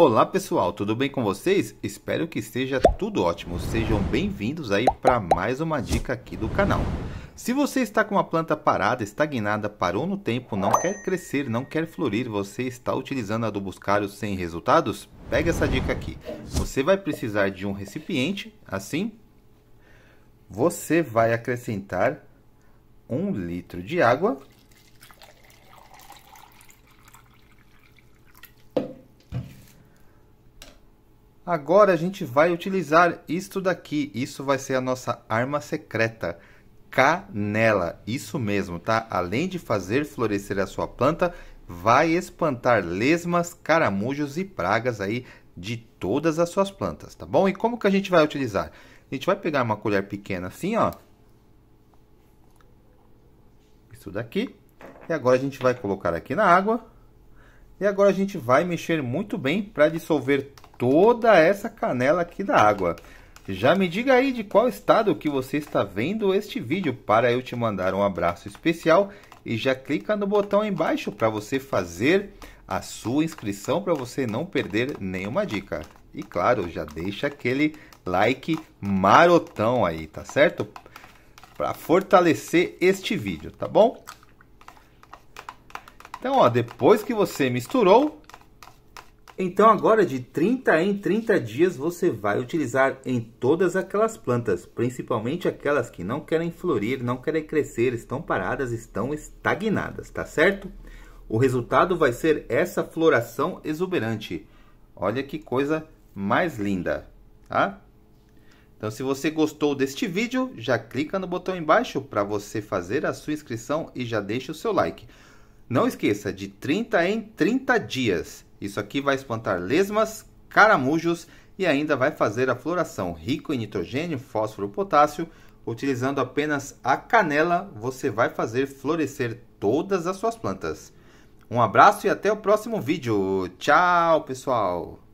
Olá pessoal, tudo bem com vocês? Espero que esteja tudo ótimo. Sejam bem-vindos aí para mais uma dica aqui do canal. Se você está com uma planta parada, estagnada, parou no tempo, não quer crescer, não quer florir, você está utilizando adubos caros sem resultados? Pega essa dica aqui. Você vai precisar de um recipiente, assim. Você vai acrescentar um litro de água Agora a gente vai utilizar isto daqui. Isso vai ser a nossa arma secreta. Canela. Isso mesmo, tá? Além de fazer florescer a sua planta, vai espantar lesmas, caramujos e pragas aí de todas as suas plantas, tá bom? E como que a gente vai utilizar? A gente vai pegar uma colher pequena assim, ó. Isso daqui. E agora a gente vai colocar aqui na água. E agora a gente vai mexer muito bem para dissolver toda essa canela aqui da água. Já me diga aí de qual estado que você está vendo este vídeo para eu te mandar um abraço especial e já clica no botão embaixo para você fazer a sua inscrição para você não perder nenhuma dica. E claro, já deixa aquele like marotão aí, tá certo? Para fortalecer este vídeo, tá bom? Então, ó, depois que você misturou, então, agora de 30 em 30 dias você vai utilizar em todas aquelas plantas, principalmente aquelas que não querem florir, não querem crescer, estão paradas, estão estagnadas, tá certo? O resultado vai ser essa floração exuberante. Olha que coisa mais linda, tá? Então, se você gostou deste vídeo, já clica no botão embaixo para você fazer a sua inscrição e já deixa o seu like. Não esqueça, de 30 em 30 dias. Isso aqui vai espantar lesmas, caramujos e ainda vai fazer a floração rico em nitrogênio, fósforo e potássio. Utilizando apenas a canela, você vai fazer florescer todas as suas plantas. Um abraço e até o próximo vídeo. Tchau, pessoal!